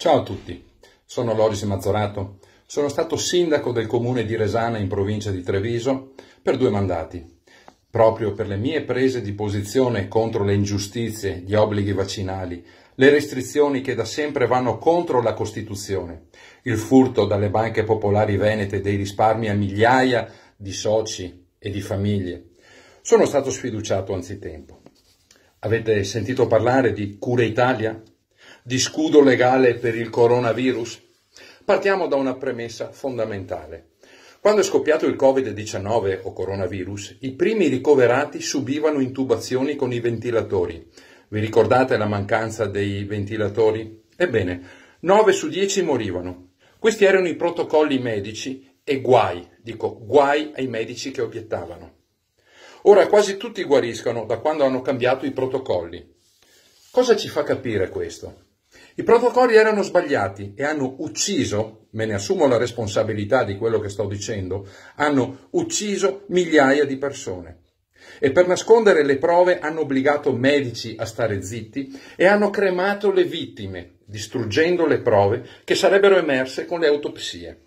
Ciao a tutti, sono Loris Mazzorato, sono stato sindaco del comune di Resana in provincia di Treviso per due mandati, proprio per le mie prese di posizione contro le ingiustizie, gli obblighi vaccinali, le restrizioni che da sempre vanno contro la Costituzione, il furto dalle banche popolari venete dei risparmi a migliaia di soci e di famiglie. Sono stato sfiduciato anzitempo. Avete sentito parlare di Cure Italia? di scudo legale per il coronavirus? Partiamo da una premessa fondamentale. Quando è scoppiato il Covid-19 o coronavirus, i primi ricoverati subivano intubazioni con i ventilatori. Vi ricordate la mancanza dei ventilatori? Ebbene, 9 su 10 morivano. Questi erano i protocolli medici e guai, dico guai ai medici che obiettavano. Ora quasi tutti guariscono da quando hanno cambiato i protocolli. Cosa ci fa capire questo? I protocolli erano sbagliati e hanno ucciso, me ne assumo la responsabilità di quello che sto dicendo, hanno ucciso migliaia di persone. E per nascondere le prove hanno obbligato medici a stare zitti e hanno cremato le vittime, distruggendo le prove che sarebbero emerse con le autopsie.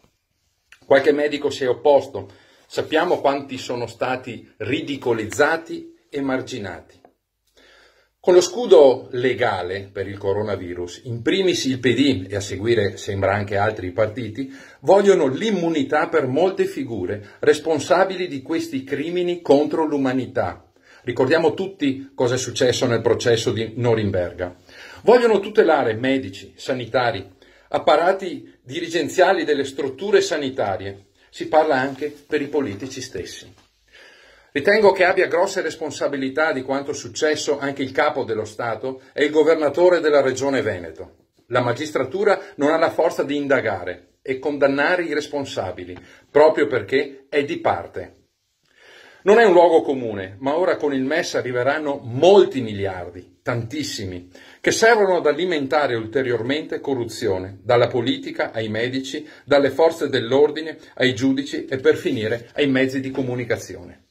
Qualche medico si è opposto, sappiamo quanti sono stati ridicolizzati e marginati. Con lo scudo legale per il coronavirus, in primis il PD e a seguire sembra anche altri partiti, vogliono l'immunità per molte figure responsabili di questi crimini contro l'umanità. Ricordiamo tutti cosa è successo nel processo di Norimberga. Vogliono tutelare medici, sanitari, apparati dirigenziali delle strutture sanitarie. Si parla anche per i politici stessi. Ritengo che abbia grosse responsabilità di quanto successo anche il capo dello Stato e il governatore della regione Veneto. La magistratura non ha la forza di indagare e condannare i responsabili, proprio perché è di parte. Non è un luogo comune, ma ora con il MES arriveranno molti miliardi, tantissimi, che servono ad alimentare ulteriormente corruzione, dalla politica ai medici, dalle forze dell'ordine ai giudici e per finire ai mezzi di comunicazione.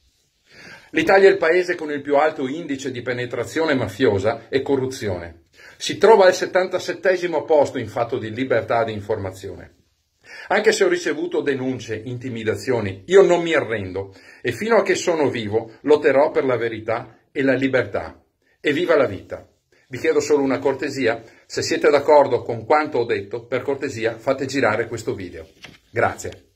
L'Italia è il paese con il più alto indice di penetrazione mafiosa e corruzione. Si trova al 77 posto in fatto di libertà di informazione. Anche se ho ricevuto denunce, intimidazioni, io non mi arrendo e fino a che sono vivo lotterò per la verità e la libertà. E viva la vita! Vi chiedo solo una cortesia, se siete d'accordo con quanto ho detto, per cortesia fate girare questo video. Grazie.